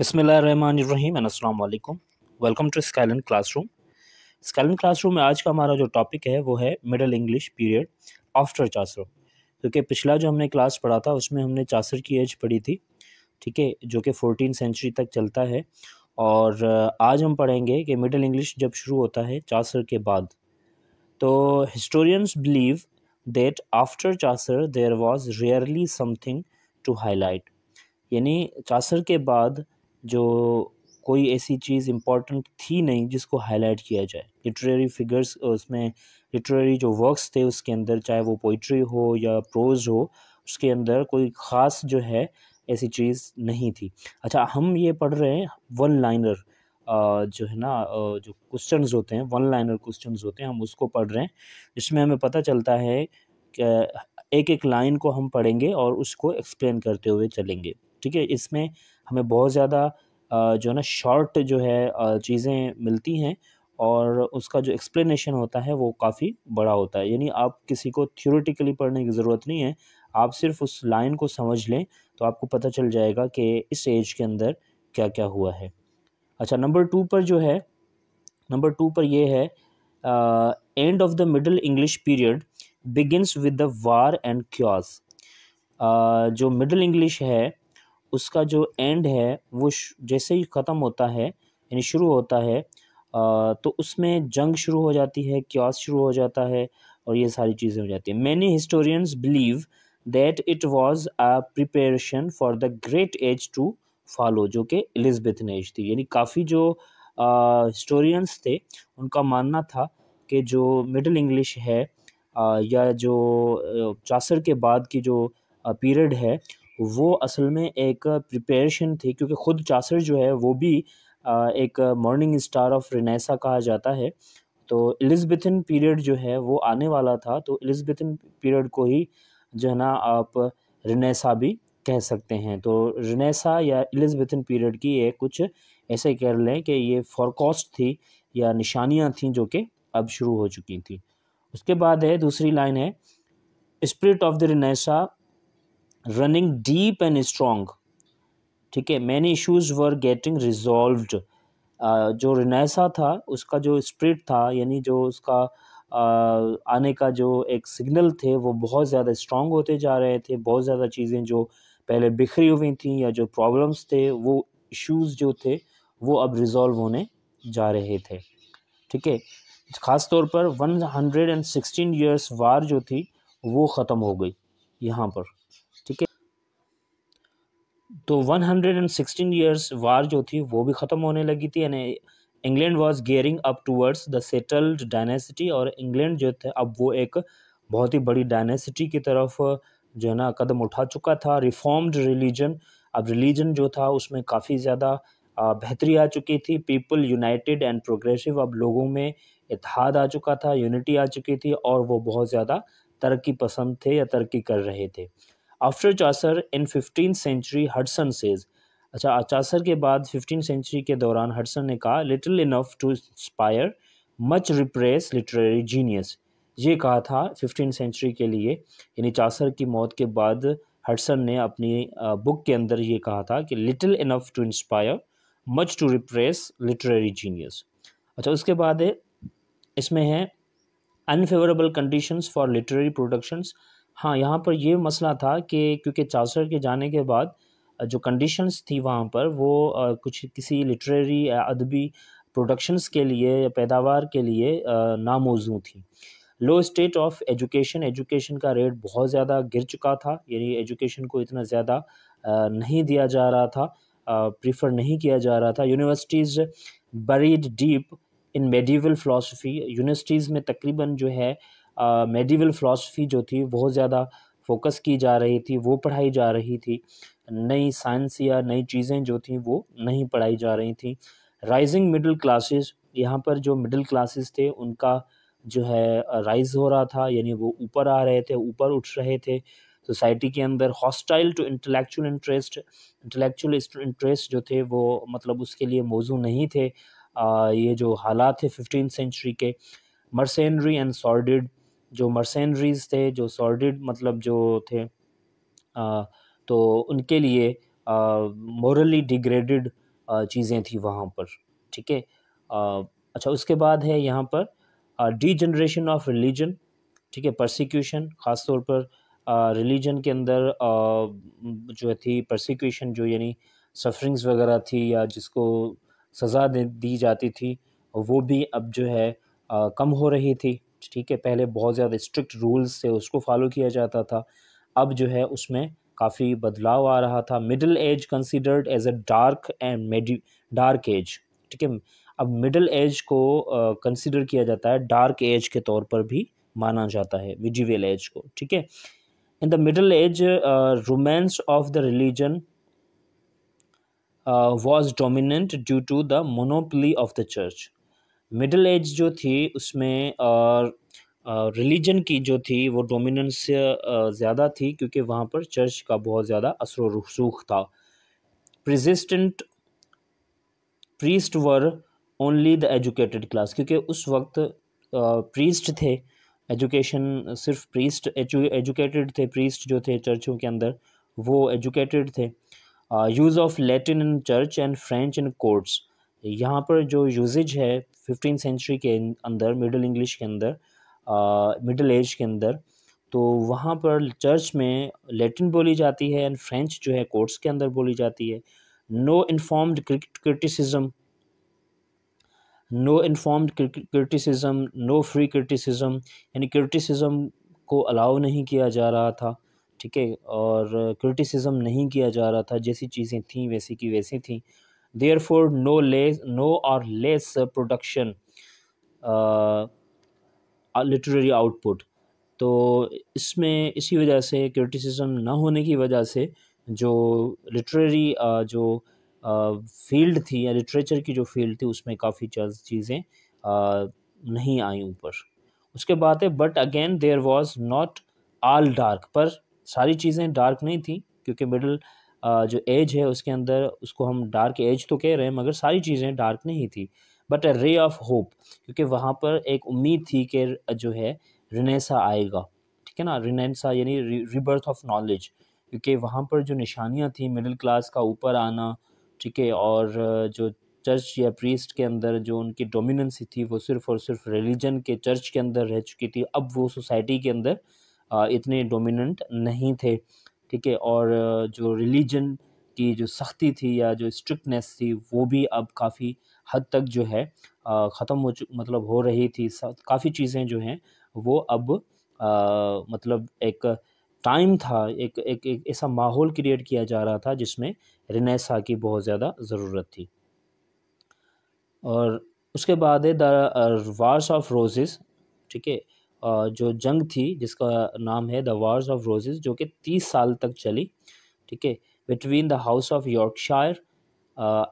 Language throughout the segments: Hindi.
बसमीम अस्सलाम वालेकुम welcome to Skyline classroom Skyline classroom में आज का हमारा जो टॉपिक है वो है Middle English period after Chaucer क्योंकि पिछला जो हमने क्लास पढ़ा था उसमें हमने चासर की एज पढ़ी थी ठीक है जो कि फोर्टीन सेंचुरी तक चलता है और आज हम पढ़ेंगे कि मिडल इंग्लिश जब शुरू होता है चासर के बाद तो historians believe that after Chaucer there was rarely something to highlight यानी चासर के बाद जो कोई ऐसी चीज़ इम्पॉर्टेंट थी नहीं जिसको हाईलाइट किया जाए लिटरेरी फिगर्स उसमें लिटरेरी जो वर्क्स थे उसके अंदर चाहे वो पोइट्री हो या प्रोज हो उसके अंदर कोई ख़ास जो है ऐसी चीज़ नहीं थी अच्छा हम ये पढ़ रहे हैं वन लाइनर जो है ना जो क्वेश्चन होते हैं वन लाइनर क्वेश्चन होते हैं हम उसको पढ़ रहे हैं इसमें हमें पता चलता है कि एक एक लाइन को हम पढ़ेंगे और उसको एक्सप्लेन करते हुए चलेंगे ठीक है इसमें हमें बहुत ज़्यादा जो है ना शॉर्ट जो है चीज़ें मिलती हैं और उसका जो एक्सप्लेनेशन होता है वो काफ़ी बड़ा होता है यानी आप किसी को थ्योरेटिकली पढ़ने की ज़रूरत नहीं है आप सिर्फ उस लाइन को समझ लें तो आपको पता चल जाएगा कि इस एज के अंदर क्या क्या हुआ है अच्छा नंबर टू पर जो है नंबर टू पर ये है end of the Middle English period begins with the war and chaos जो मिडल इंग्लिश है उसका जो एंड है वो जैसे ही ख़त्म होता है यानी शुरू होता है आ, तो उसमें जंग शुरू हो जाती है क्यास शुरू हो जाता है और ये सारी चीज़ें हो जाती हैं many historians believe that it was a preparation for the great age to follow जो कि एलिजबेथ ने एज थी यानी काफ़ी जो हिस्टोरियंस थे उनका मानना था कि जो मिडिल इंग्लिश है आ, या जो चासर के बाद की जो पीरियड है वो असल में एक प्रिपरेशन थी क्योंकि ख़ुद चासर जो है वो भी एक मॉर्निंग स्टार ऑफ रिनेसा कहा जाता है तो एलिज़बेथन पीरियड जो है वो आने वाला था तो एलिज़बेथन पीरियड को ही जो है ना आप रिनेसा भी कह सकते हैं तो रिनेसा या एलिज़बेथन पीरियड की ये कुछ ऐसे कह लें कि ये फॉरकास्ट थी या निशानियाँ थी जो कि अब शुरू हो चुकी थी उसके बाद है दूसरी लाइन है spirit of the Renaissance running deep and strong ठीक है many issues were getting resolved जो रिनेसा था उसका जो स्प्रिट था यानी जो उसका आ, uh, आने का जो एक सिग्नल थे वो बहुत ज़्यादा स्ट्रॉन्ग होते जा रहे थे बहुत ज़्यादा चीज़ें जो पहले बिखरी हुई थी या जो प्रॉब्लम्स थे वो इशूज़ जो थे वो अब रिजॉल्व होने जा रहे थे ठीक है ख़ास तौर पर one hundred and sixteen years war जो थी वो ख़त्म हो गई यहाँ पर तो 116 इयर्स वार जो थी वो भी ख़त्म होने लगी थी यानी England was gearing up towards the settled dynasty और इंग्लैंड जो थे अब वो एक बहुत ही बड़ी डायनेसिटी की तरफ जो है ना कदम उठा चुका था रिफॉर्म्ड रिलीजन अब रिलीजन जो था उसमें काफ़ी ज़्यादा बेहतरी आ चुकी थी पीपल यूनाइटेड एंड प्रोग्रेसिव अब लोगों में इतिहाद आ चुका था यूनिटी आ चुकी थी और वो बहुत ज़्यादा तरक्की पसंद थे या तरक्की कर रहे थे after Chaucer in fifteen century Hudson says अच्छा चासर के बाद फिफ्टीन सेंचुरी के दौरान हडसन ने कहा little enough to inspire much repress literary genius ये कहा था फिफ्टीन सेंचुरी के लिए यानी चासर की मौत के बाद हडसन ने अपनी बुक के अंदर ये कहा था कि little enough to inspire much to repress literary genius अच्छा उसके बाद इसमें है unfavourable conditions for literary productions हाँ यहाँ पर ये मसला था कि क्योंकि चासर के जाने के बाद जो कंडीशंस थी वहाँ पर वो कुछ किसी लिटरेरी या अदबी प्रोडक्शंस के लिए या पैदावार के लिए नामौजू थी low state of education education का रेट बहुत ज़्यादा गिर चुका था यानी एजुकेशन को इतना ज़्यादा नहीं दिया जा रहा था प्रीफर नहीं किया जा रहा था universities buried deep in medieval philosophy universities में तकरीबन जो है मेडिवल फ़िलासफ़ी जो थी बहुत ज़्यादा फोकस की जा रही थी वो पढ़ाई जा रही थी नई साइंस या नई चीज़ें जो थी वो नहीं पढ़ाई जा रही थी राइजिंग मिडिल क्लासेस यहाँ पर जो मिडिल क्लासेस थे उनका जो है राइज हो रहा था यानी वो ऊपर आ रहे थे ऊपर उठ रहे थे सोसाइटी के अंदर hostile to intellectual interest intellectual interest जो थे वो मतलब उसके लिए मौजू नहीं थे आ, ये जो हालात थे फिफ्टीन सेंचुरी के मर्सेनरी एंड सॉर्डिड जो मर्सेंड्रीज थे जो सॉर्डिड मतलब जो थे आ, तो उनके लिए मॉरली डिग्रेडेड चीज़ें थी वहाँ पर ठीक है अच्छा उसके बाद है यहाँ पर डी जनरेशन ऑफ रिलीजन ठीक है परसिक्यूशन ख़ास तौर पर रिलीजन के अंदर आ, जो थी परसिक्यूशन जो यानी सफरिंग्स वगैरह थी या जिसको सज़ा दी जाती थी वो भी अब जो है आ, कम हो रही थी ठीक है पहले बहुत ज़्यादा स्ट्रिक्ट रूल्स थे उसको फॉलो किया जाता था अब जो है उसमें काफ़ी बदलाव आ रहा था middle age considered as a dark and मेडी डार्क एज ठीक है अब मिडिल एज को कंसिडर uh, किया जाता है डार्क एज के तौर पर भी माना जाता है विजिवल एज को ठीक है in the middle age romance of the religion was dominant due to the monopoly of the church middle age जो थी उसमें और रिलीजन की जो थी वो डोमिनेंस ज़्यादा थी क्योंकि वहाँ पर चर्च का बहुत ज़्यादा असर रसूख था persistent priest were only the educated class क्योंकि उस वक्त प्रीस्ट थे एजुकेशन सिर्फ प्रीस्ट एजुकेटेड थे प्रीस्ट जो थे चर्चों के अंदर वो एजुकेटेड थे use of Latin in church and French in courts यहाँ पर जो यूजेज है फिफ्टीन सेंचुरी के अंदर मिडिल इंग्लिश के अंदर मिडिल एज के अंदर तो वहाँ पर चर्च में लेटिन बोली जाती है एंड फ्रेंच जो है कोर्ट्स के अंदर बोली जाती है no informed criticism no informed criticism no free criticism यानी क्रिटिसिज्म को अलाउ नहीं किया जा रहा था ठीक है और क्रिटिसिज्म नहीं किया जा रहा था जैसी चीज़ें थीं वैसी की वैसी थीं therefore no less no or less production uh, literary output तो इसमें इसी वजह से क्रिटिसिज्म ना होने की वजह से जो लिटरेरी uh, जो फील्ड uh, थी या लिटरेचर की जो फील्ड थी उसमें काफ़ी चीज़ें uh, नहीं आई ऊपर उसके बाद है but again there was not all dark पर सारी चीज़ें डार्क नहीं थी क्योंकि मिडल जो एज है उसके अंदर उसको हम डार्क एज तो कह रहे हैं मगर सारी चीज़ें डार्क नहीं थी but a ray of hope क्योंकि वहाँ पर एक उम्मीद थी कि जो है रिनेसा आएगा ठीक है ना रिनेसा यानी रिबर्थ ऑफ नॉलेज क्योंकि वहाँ पर जो निशानियाँ थी मिडिल क्लास का ऊपर आना ठीक है और जो चर्च या प्रीस्ट के अंदर जो उनकी डोमिनेंस थी वो सिर्फ और सिर्फ रिलीजन के चर्च के अंदर रह चुकी थी अब वो सोसाइटी के अंदर इतने डोमिनेंट नहीं थे ठीक है और जो रिलीजन की जो सख्ती थी या जो स्ट्रिक्टनेस थी वो भी अब काफ़ी हद तक जो है ख़त्म हो मतलब हो रही थी काफ़ी चीज़ें जो हैं वो अब आ, मतलब एक टाइम था एक एक एक ऐसा माहौल क्रिएट किया जा रहा था जिसमें रिनेसा की बहुत ज़्यादा ज़रूरत थी और उसके बाद है द वार्स ऑफ रोजेज़ ठीक है जो जंग थी जिसका नाम है द वार्स ऑफ रोजेज़ जो कि तीस साल तक चली ठीक है between the house of Yorkshire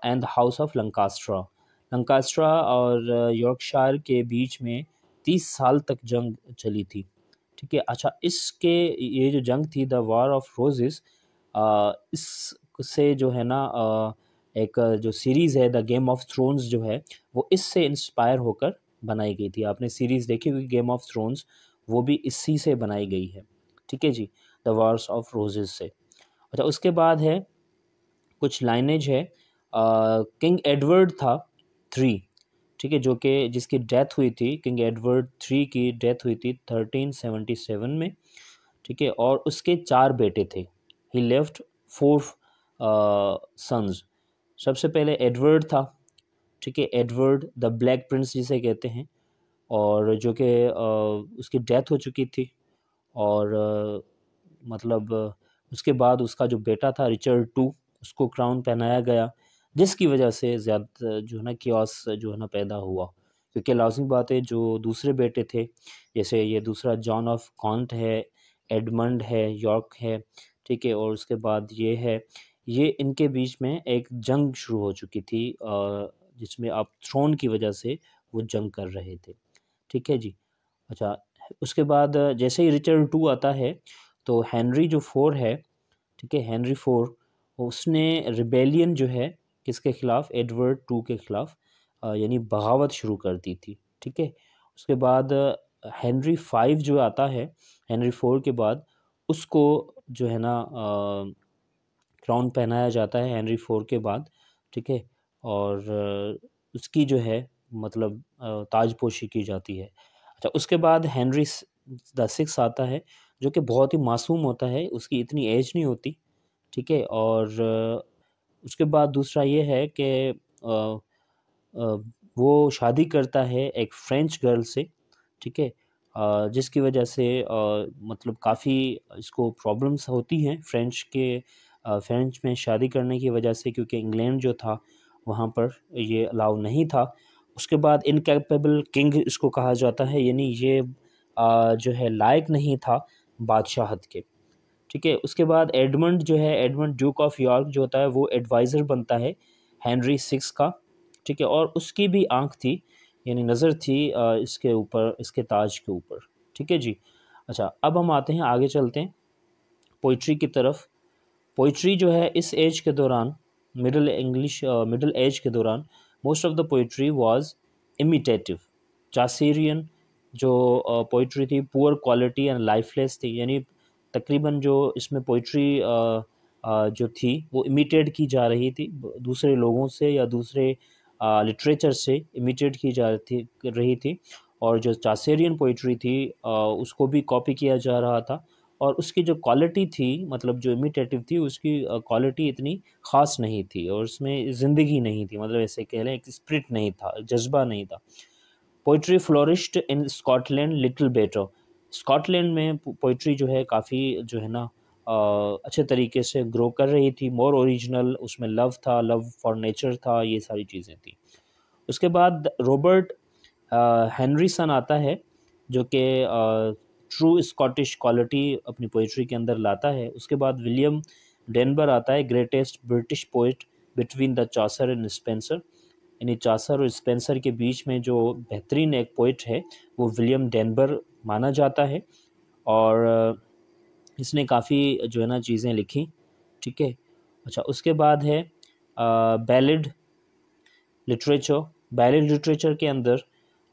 and the house of Lancaster Lancaster और यॉर्कशायर के बीच में तीस साल तक जंग चली थी ठीक है अच्छा इसके ये जो जंग थी द वार ऑफ रोजेज़ इससे जो है ना एक जो सीरीज़ है द गेम ऑफ थ्रोन्स जो है वो इससे इंस्पायर होकर बनाई गई थी आपने सीरीज़ देखी हुई गेम ऑफ थ्रोन्स वो भी इसी से बनाई गई है ठीक है जी द वॉर्स ऑफ रोजेज से अच्छा उसके बाद है कुछ लाइनेज है किंग एडवर्ड था थ्री ठीक है जो कि जिसकी डेथ हुई थी किंग एडवर्ड थ्री की डेथ हुई थी थर्टीन सेवेंटी सेवन में ठीक है और उसके चार बेटे थे ही लेफ्ट फोर सन्स सबसे पहले एडवर्ड था ठीक है एडवर्ड द ब्लैक प्रिंस जिसे कहते हैं और जो कि उसकी डेथ हो चुकी थी और मतलब उसके बाद उसका जो बेटा था रिचर्ड टू उसको क्राउन पहनाया गया जिसकी वजह से ज़्यादा जो है ना क्योस जो है ना पैदा हुआ क्योंकि लाजमी बात है जो दूसरे बेटे थे जैसे ये दूसरा जॉन ऑफ कॉन्ट है एडमंड है यॉर्क है ठीक है और उसके बाद ये है ये इनके बीच में एक जंग शुरू हो चुकी थी जिसमें आप थ्रोन की वजह से वो जंग कर रहे थे ठीक है जी अच्छा उसके बाद जैसे ही रिचर्ड टू आता है तो हैंनरी जो फोर है ठीक है हैंनरी फोर उसने रिबेलियन जो है किसके ख़िलाफ़ एडवर्ड टू के ख़िलाफ़ यानी बगावत शुरू कर दी थी ठीक है उसके बाद हैंनरी फाइव जो आता है हैंनरी फोर के बाद उसको जो है ना क्राउन पहनाया जाता है हैंनरी फोर के बाद ठीक है और उसकी जो है मतलब ताजपोशी की जाती है अच्छा उसके बाद हैंनरी द सिक्स आता है जो कि बहुत ही मासूम होता है उसकी इतनी एज नहीं होती ठीक है और उसके बाद दूसरा ये है कि वो शादी करता है एक फ्रेंच गर्ल से ठीक है जिसकी वजह से मतलब काफ़ी इसको प्रॉब्लम्स होती हैं फ्रेंच के फ्रेंच में शादी करने की वजह से क्योंकि इंग्लैंड जो था वहाँ पर ये अलाउ नहीं था उसके बाद इनकेपेबल किंग इसको कहा जाता है यानी ये आ, जो है लायक नहीं था बादशाहत के ठीक है उसके बाद एडमंड जो है एडमंड ड्यूक ऑफ यॉर्क जो होता है वो एडवाइज़र बनता है हैंनरी सिक्स का ठीक है और उसकी भी आंख थी यानी नज़र थी आ, इसके ऊपर इसके ताज के ऊपर ठीक है जी अच्छा अब हम आते हैं आगे चलते हैं पोइट्री की तरफ पोइट्री जो है इस एज के दौरान मिडल इंग्लिश मिडल एज के दौरान most of the poetry was imitative Chaucerian जो पोइट्री uh, थी पुअर क्वालिटी एंड लाइफलेस थी यानी तकरीबन जो इसमें पोइट्री uh, uh, जो थी वो इमिटेड की जा रही थी दूसरे लोगों से या दूसरे लिटरेचर से इमिटेड की जा रही थी और जो चासेरियन पोइट्री थी उसको भी कॉपी किया जा रहा था और उसकी जो क्वालिटी थी मतलब जो इमिटेटिव थी उसकी क्वालिटी इतनी ख़ास नहीं थी और उसमें ज़िंदगी नहीं थी मतलब ऐसे कह लें एक स्प्रिट नहीं था जज्बा नहीं था poetry flourished in Scotland little better Scotland में पोइट्री जो है काफ़ी जो है ना अच्छे तरीके से ग्रो कर रही थी मोर ओरिजिनल उसमें लव था लव फॉर नेचर था ये सारी चीज़ें थी उसके बाद रॉबर्ट हैंनरीसन आता है जो कि ट्रू स्कॉटिश क्वालिटी अपनी पोइट्री के अंदर लाता है उसके बाद विलियम डेनबर आता है greatest British poet between the Chaucer and Spenser यानी चासर और स्पेंसर के बीच में जो बेहतरीन एक पोइट है वो विलियम डेनबर माना जाता है और इसने काफ़ी जो है ना चीज़ें लिखी ठीक है अच्छा उसके बाद है बैलिड लिटरेचर बैलिड लिटरेचर के अंदर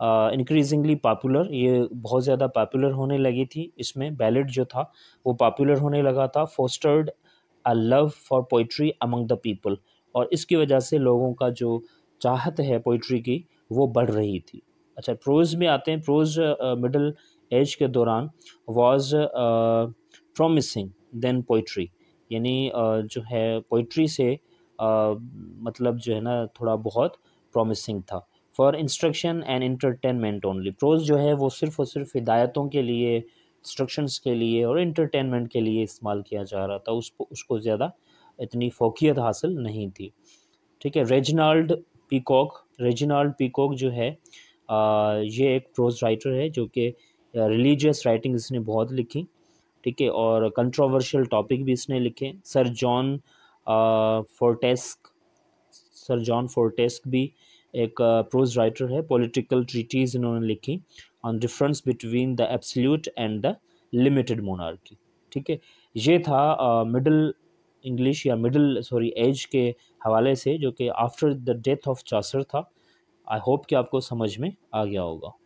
इंक्रीजिंगली पॉपुलर ये बहुत ज़्यादा पॉपुलर होने लगी थी इसमें बैलेट जो था वो पॉपुलर होने लगा था fostered a love for poetry among the people और इसकी वजह से लोगों का जो चाहत है पोइट्री की वो बढ़ रही थी अच्छा प्रोज में आते हैं प्रोज मिडल एज के दौरान वॉज प्रोमिसिंग देन पोइट्री यानी uh, जो है पोइट्री से uh, मतलब जो है ना थोड़ा बहुत प्रॉमिसिंग था for instruction and entertainment only prose जो है वो सिर्फ और सिर्फ हिदायतों के लिए इंस्ट्रक्शन के लिए और इंटरटेनमेंट के लिए इस्तेमाल किया जा रहा था उसको उसको ज़्यादा इतनी फोकियत हासिल नहीं थी ठीक है रेजनाल्ड पीकॉक रेजिनाल्ड पीकॉक जो है आ, ये एक प्रोज राइटर है जो कि रिलीजियस राइटिंग इसने बहुत लिखी ठीक है और कंट्रोवर्शियल टॉपिक भी इसने लिखे Sir John Fortescue Sir John Fortescue भी एक प्रोज राइटर है पॉलिटिकल ट्रीटीज़ इन्होंने लिखी on difference between the absolute and the limited monarchy ठीक है ये था मिडल इंग्लिश या मिडल सॉरी एज के हवाले से जो कि after the death of Chaucer था आई होप कि आपको समझ में आ गया होगा